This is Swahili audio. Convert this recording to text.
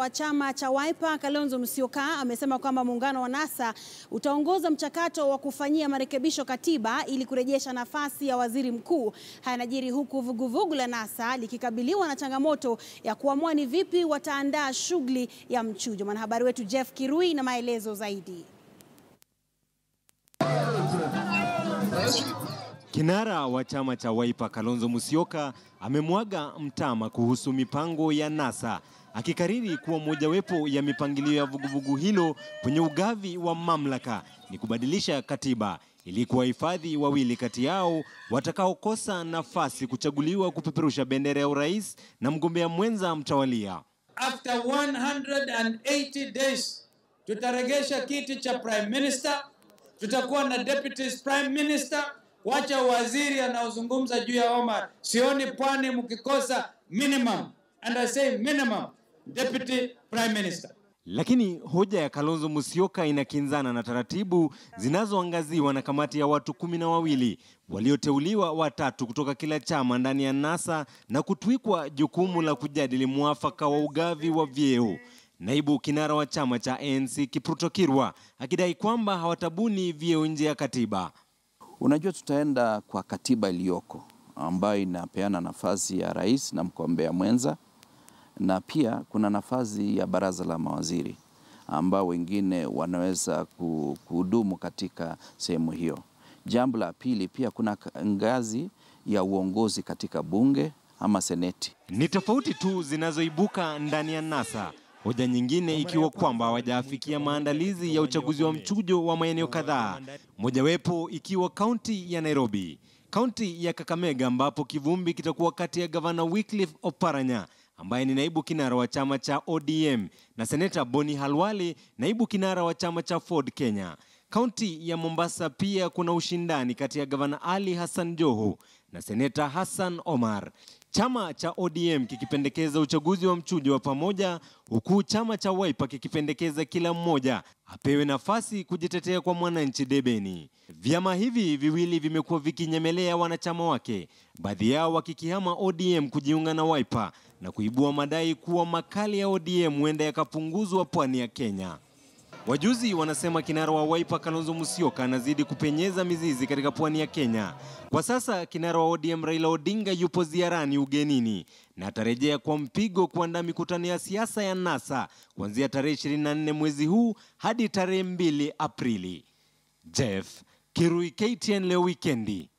wa chama cha Wiper Kalonzo Musyoka amesema kwamba muungano wa NASA utaongoza mchakato wa kufanyia marekebisho katiba ili kurejesha nafasi ya waziri mkuu. Hayanajiri huku vuguvugu la NASA likikabiliwa na changamoto ya kuamua ni vipi wataandaa shughuli ya mchujo. Mwanahabari wetu Jeff Kirui na maelezo zaidi. Kinara wa chama cha Wiper Kalonzo Musyoka amemwaga mtama kuhusu mipango ya NASA akikariri kuwa mojawapo ya mipangilio ya vuguvugu hilo kwenye ugavi wa mamlaka ni kubadilisha katiba ili kuwahifadhi wawili kati yao watakaokosa nafasi kuchaguliwa kupeperusha bendera ya urais na mgombea mwenza mtawalia. After 180 days tutaregesha kiti cha prime minister, tutakuwa na deputies prime minister Wacha waziri anaozungumza juu ya Omar. Sioni pwani mkikosa minimum and I say minimum deputy prime minister. Lakini hoja ya Kalonzo Musyoka inakinzana na taratibu zinazoangaziwa na kamati ya watu kumi na wawili walioteuliwa watatu kutoka kila chama ndani ya NASA na kutwikwa jukumu la kujadili mwafaka wa ugavi wa vyeo. Naibu kinara wa chama cha ANC Kipruto Kirwa akidai kwamba hawatabuni vyeo nje ya katiba. Unajua, tutaenda kwa katiba iliyoko ambayo inapeana nafasi ya rais na mgombea mwenza, na pia kuna nafasi ya baraza la mawaziri ambao wengine wanaweza kuhudumu katika sehemu hiyo. Jambo la pili, pia kuna ngazi ya uongozi katika bunge ama seneti. Ni tofauti tu zinazoibuka ndani ya NASA Hoja nyingine ikiwa kwamba hawajafikia maandalizi ya uchaguzi wa mchujo wa maeneo kadhaa, mojawapo ikiwa kaunti ya Nairobi, kaunti ya Kakamega ambapo kivumbi kitakuwa kati ya gavana Wycliffe Oparanya ambaye ni naibu kinara wa chama cha ODM na seneta Boni halwali naibu kinara wa chama cha Ford Kenya. Kaunti ya Mombasa pia kuna ushindani kati ya gavana Ali Hassan Joho na seneta Hassan Omar. Chama cha ODM kikipendekeza uchaguzi wa mchujo wa pamoja, huku chama cha Wiper kikipendekeza kila mmoja apewe nafasi kujitetea kwa mwananchi debeni. Vyama hivi viwili vimekuwa vikinyemelea wanachama wake, baadhi yao wakikihama ODM kujiunga na Wiper na kuibua madai kuwa makali ya ODM huenda yakapunguzwa pwani ya Kenya. Wajuzi wanasema kinara wa Wiper Kalonzo Musyoka anazidi kupenyeza mizizi katika pwani ya Kenya. Kwa sasa kinara wa ODM Raila Odinga yupo ziarani ugenini na atarejea kwa mpigo kuandaa mikutano ya siasa ya NASA kuanzia tarehe 24 mwezi huu hadi tarehe 2 Aprili. Jeff Kirui, KTN leo wikendi.